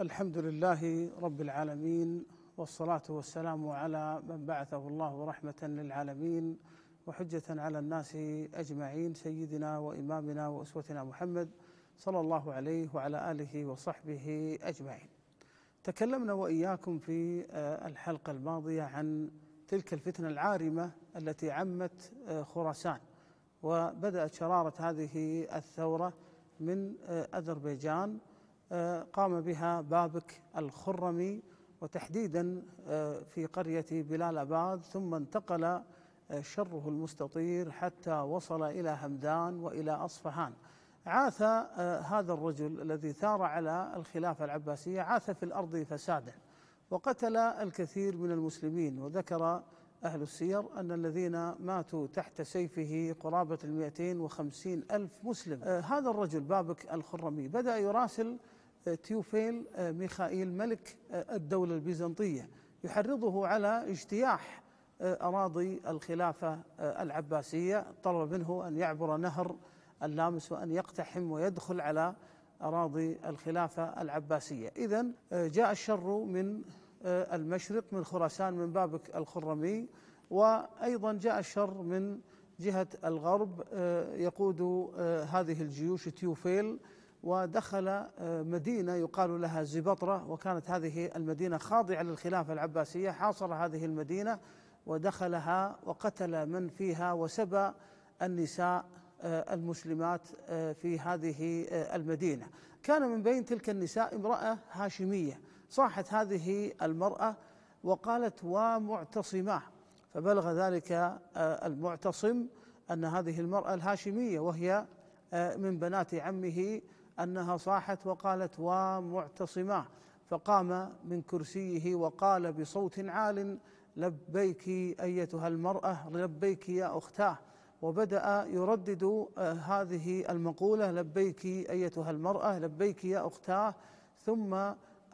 الحمد لله رب العالمين والصلاة والسلام على من بعثه الله رحمة للعالمين وحجة على الناس أجمعين سيدنا وإمامنا وأسوتنا محمد صلى الله عليه وعلى آله وصحبه أجمعين تكلمنا وإياكم في آه، الحلقة الماضية عن تلك الفتنة العارمة التي عمت آه، خراسان وبدأت شرارة هذه الثورة من آه، أذربيجان قام بها بابك الخرمي وتحديدا آه، في قرية بلال أباد ثم انتقل آه، شره المستطير حتى وصل إلى همدان وإلى أصفهان عاث آه، هذا الرجل الذي ثار على الخلافة العباسية عاث في الأرض فسادا وقتل الكثير من المسلمين وذكر أهل السير أن الذين ماتوا تحت سيفه قرابة المئتين وخمسين ألف مسلم هذا الرجل بابك الخرمي بدأ يراسل تيوفيل آه، ميخائيل ملك آه، الدولة البيزنطية يحرضه على اجتياح آه، أراضي الخلافة العباسية طلب منه أن يعبر نهر اللامس وأن يقتحم ويدخل على أراضي الخلافة العباسية إذا جاء الشر من المشرق من خراسان من بابك الخرمي وأيضا جاء الشر من جهة الغرب يقود هذه الجيوش تيوفيل ودخل آه، مدينة يقال لها زبطرة وكانت هذه المدينة خاضعة للخلافة العباسية حاصر هذه المدينة ودخلها وقتل من فيها وسبى النساء آه، المسلمات آه، في هذه المدينة كان من بين تلك النساء امرأة هاشمية صاحت هذه المرأة وقالت ومعتصماه فبلغ ذلك المعتصم أن هذه المرأة الهاشمية وهي من بنات عمه انها صاحت وقالت ومعتصما فقام من كرسيه وقال بصوت عال لبيك ايتها المراه لبيك يا اختاه وبدا يردد آه، هذه المقوله لبيك ايتها المراه لبيك يا اختاه ثم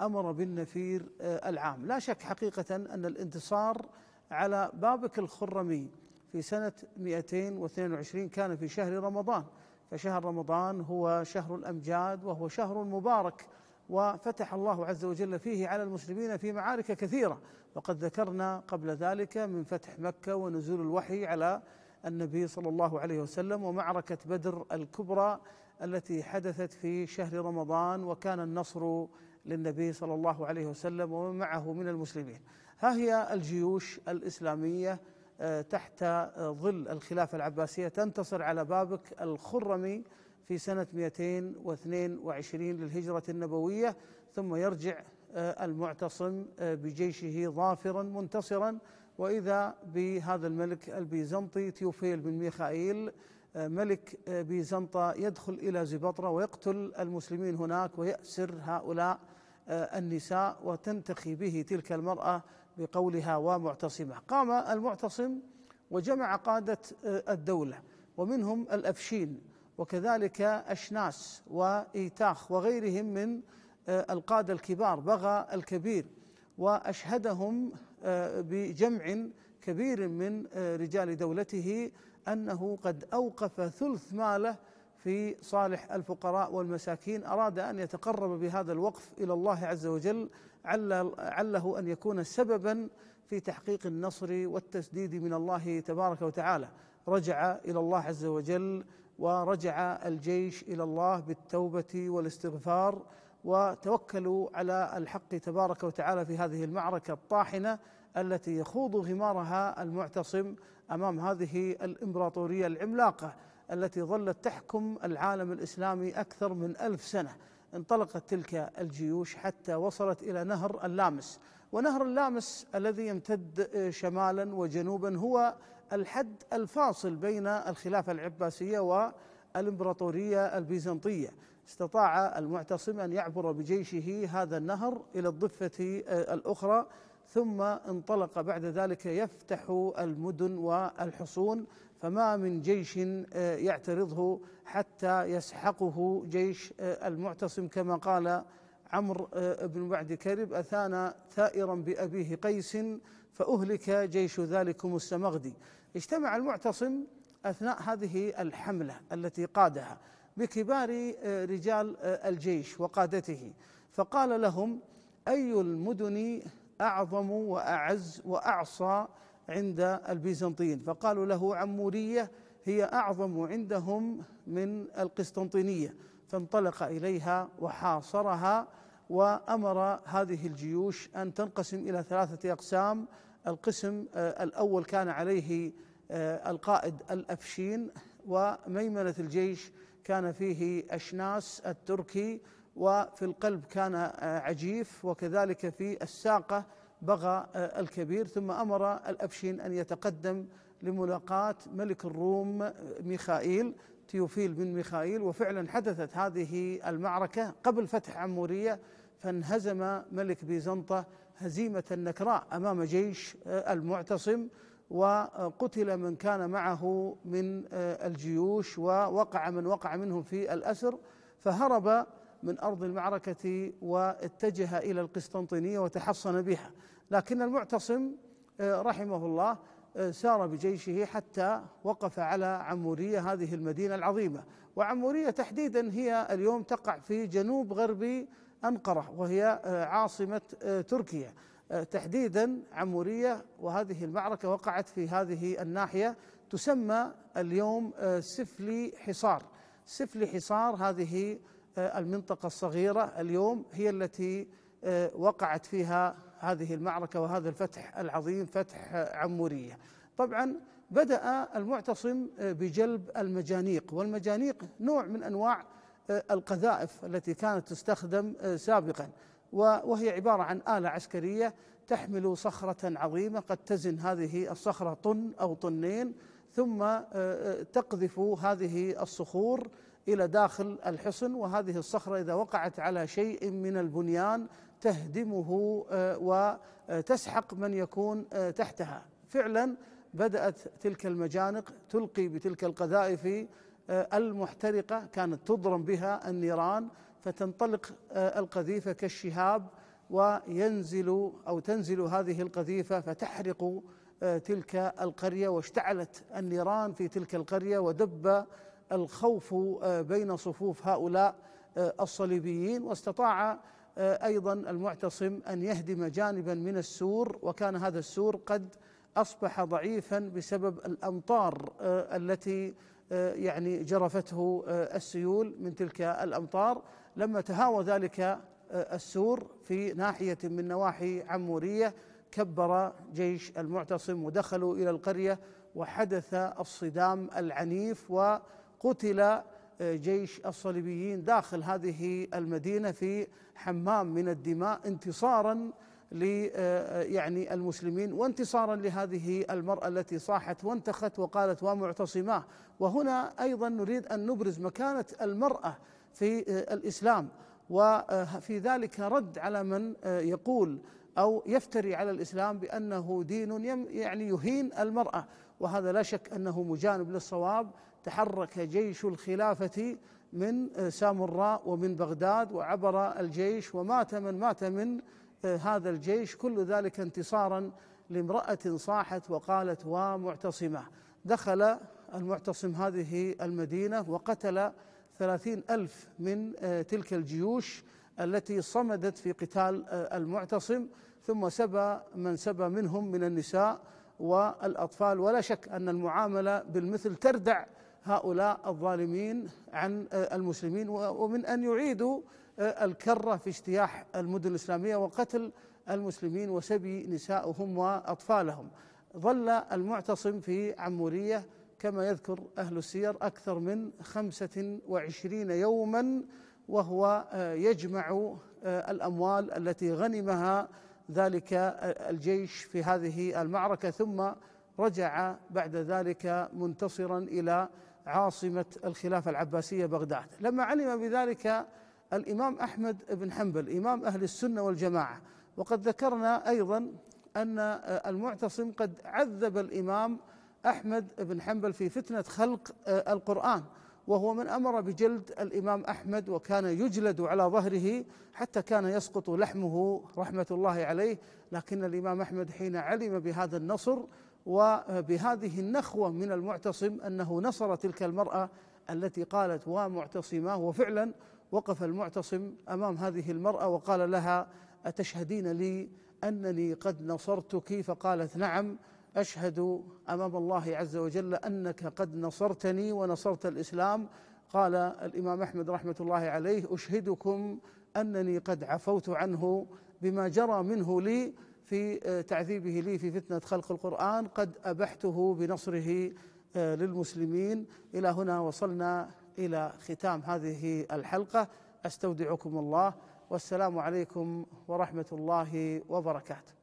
امر بالنفير آه، العام لا شك حقيقه ان الانتصار على بابك الخرمي في سنه 222 كان في شهر رمضان فشهر رمضان هو شهر الامجاد وهو شهر مبارك وفتح الله عز وجل فيه على المسلمين في معارك كثيره وقد ذكرنا قبل ذلك من فتح مكه ونزول الوحي على النبي صلى الله عليه وسلم ومعركه بدر الكبرى التي حدثت في شهر رمضان وكان النصر للنبي صلى الله عليه وسلم ومن معه من المسلمين ها هي الجيوش الاسلاميه تحت ظل الخلافة العباسية تنتصر على بابك الخرمي في سنة 222 للهجرة النبوية ثم يرجع آه، المعتصم آه، بجيشه ظافرا منتصرا وإذا بهذا الملك البيزنطي تيوفيل بن ميخائيل آه، ملك بيزنطة يدخل إلى زبطرة ويقتل المسلمين هناك ويأسر هؤلاء آه، النساء وتنتخي به تلك المرأة بقولها ومعتصمة قام المعتصم وجمع قادة آه، الدولة ومنهم الأفشين وكذلك أشناس وإيتاخ وغيرهم من آه، القادة الكبار بغى الكبير وأشهدهم بجمع كبير من رجال دولته أنه قد أوقف ثلث ماله في صالح الفقراء والمساكين اراد ان يتقرب بهذا الوقف الى الله عز وجل عله ان يكون سببا في تحقيق النصر والتسديد من الله تبارك وتعالى رجع الى الله عز وجل ورجع الجيش الى الله بالتوبه والاستغفار وتوكلوا على الحق تبارك وتعالى في هذه المعركه الطاحنه التي يخوض غمارها المعتصم امام هذه الامبراطوريه العملاقه التي ظلت تحكم العالم الإسلامي أكثر من ألف سنة انطلقت تلك الجيوش حتى وصلت إلى نهر اللامس ونهر اللامس الذي يمتد شمالا وجنوبا هو الحد الفاصل بين الخلافة العباسية والإمبراطورية البيزنطية استطاع المعتصم أن يعبر بجيشه هذا النهر إلى الضفة الأخرى ثم انطلق بعد ذلك يفتح المدن والحصون فما من جيش آه، يعترضه حتى يسحقه جيش آه، المعتصم كما قال عمرو آه، بن بعد كرب أثانا ثائرا بأبيه قيس فأهلك جيش ذلكم السمغدي اجتمع المعتصم أثناء هذه الحملة التي قادها بكبار رجال الجيش وقادته فقال لهم أي المدن أعظم وأعز وأعصى عند البيزنطيين فقالوا له عمورية هي أعظم عندهم من القسطنطينية فانطلق إليها وحاصرها وأمر هذه الجيوش أن تنقسم إلى ثلاثة أقسام القسم آه، الأول كان عليه آه، القائد الأفشين وميمنة الجيش كان فيه أشناس التركي وفي القلب كان آه، عجيف وكذلك في الساقة بغى آه، الكبير ثم امر الافشين ان يتقدم لملاقاه ملك الروم آه، ميخائيل تيوفيل بن ميخائيل وفعلا حدثت هذه المعركه قبل فتح عموريه فانهزم ملك بيزنطه هزيمه نكراء امام جيش آه، المعتصم وقتل من كان معه من الجيوش ووقع من وقع منهم في الاسر فهرب من أرض المعركة واتجه إلى القسطنطينية وتحصن بها لكن المعتصم آه، رحمه الله آه، سار بجيشه حتى وقف على عمورية هذه المدينة العظيمة وعمورية تحديدا هي اليوم تقع في جنوب غربي أنقرة وهي آه، عاصمة تركيا تحديدا عمورية وهذه المعركة وقعت في هذه الناحية تسمى اليوم سفلي حصار سفلي حصار هذه آه، المنطقة الصغيرة اليوم هي التي آه، وقعت فيها هذه المعركة وهذا الفتح العظيم فتح عمورية طبعا بدأ المعتصم آه، بجلب المجانيق والمجانيق نوع من أنواع القذائف التي كانت تستخدم سابقا وهي عبارة عن آلة عسكرية تحمل صخرة عظيمة قد تزن هذه الصخرة طن أو طنين ثم تقذف هذه الصخور الى داخل الحصن وهذه الصخره اذا وقعت على شيء من البنيان تهدمه آه، وتسحق من يكون آه، تحتها فعلا بدات تلك المجانق تلقي بتلك القذائف آه، المحترقه كانت تضرم بها النيران فتنطلق القذيفه كالشهاب وينزل او تنزل هذه القذيفه فتحرق تلك القريه واشتعلت النيران في تلك القريه ودب الخوف آه، بين صفوف هؤلاء آه، الصليبيين واستطاع آه، ايضا المعتصم ان يهدم جانبا من السور وكان هذا السور قد اصبح ضعيفا بسبب الامطار التي يعني جرفته السيول من تلك الامطار لما تهاوى ذلك السور في ناحيه من نواحي عموريه كبر جيش المعتصم ودخلوا الى القريه وحدث الصدام العنيف و قتل آه، جيش الصليبيين داخل هذه المدينه في حمام من الدماء انتصارا ل آه، آه، يعني المسلمين وانتصارا لهذه المراه التي صاحت وانتخت وقالت ومعتصماه وهنا ايضا نريد ان نبرز مكانه المراه في الاسلام وفي ذلك رد على من يقول او يفتري على الاسلام بانه دين يعني يهين المراه وهذا لا شك انه مجانب للصواب تحرك جيش الخلافة من آه، سامراء ومن بغداد وعبر الجيش ومات من مات من آه، هذا الجيش كل ذلك انتصارا لامرأة صاحت وقالت ومعتصمة دخل المعتصم هذه المدينة وقتل ثلاثين ألف من آه، تلك الجيوش التي صمدت في قتال المعتصم ثم سبى من سبى منهم من النساء والأطفال ولا شك أن المعاملة بالمثل تردع هؤلاء الظالمين عن آه، المسلمين ومن ان يعيدوا آه، الكره في اجتياح المدن الاسلاميه وقتل المسلمين وسبي نسائهم واطفالهم. ظل المعتصم في عموريه كما يذكر اهل السير اكثر من 25 يوما وهو آه، يجمع الاموال التي غنمها ذلك الجيش في هذه المعركه ثم رجع بعد ذلك منتصرا الى عاصمة الخلافة العباسية بغداد لما علم بذلك الإمام أحمد بن حنبل إمام أهل السنة والجماعة وقد ذكرنا أيضا أن المعتصم قد عذب الإمام أحمد بن حنبل في فتنة خلق القرآن وهو من امر بجلد الامام احمد وكان يجلد على ظهره حتى كان يسقط لحمه رحمه الله عليه لكن الامام احمد حين علم بهذا النصر وبهذه النخوه من المعتصم انه نصر تلك المراه التي قالت ومعتصمه وفعلا وقف المعتصم امام هذه المراه وقال لها اتشهدين لي انني قد نصرتك فقالت نعم اشهد امام الله عز وجل انك قد نصرتني ونصرت الاسلام قال الامام احمد رحمه الله عليه اشهدكم انني قد عفوت عنه بما جرى منه لي في آه، تعذيبه لي في فتنة خلق القرآن قد أبحته بنصره آه، للمسلمين إلى هنا وصلنا إلى ختام هذه الحلقة أستودعكم الله والسلام عليكم ورحمة الله وبركاته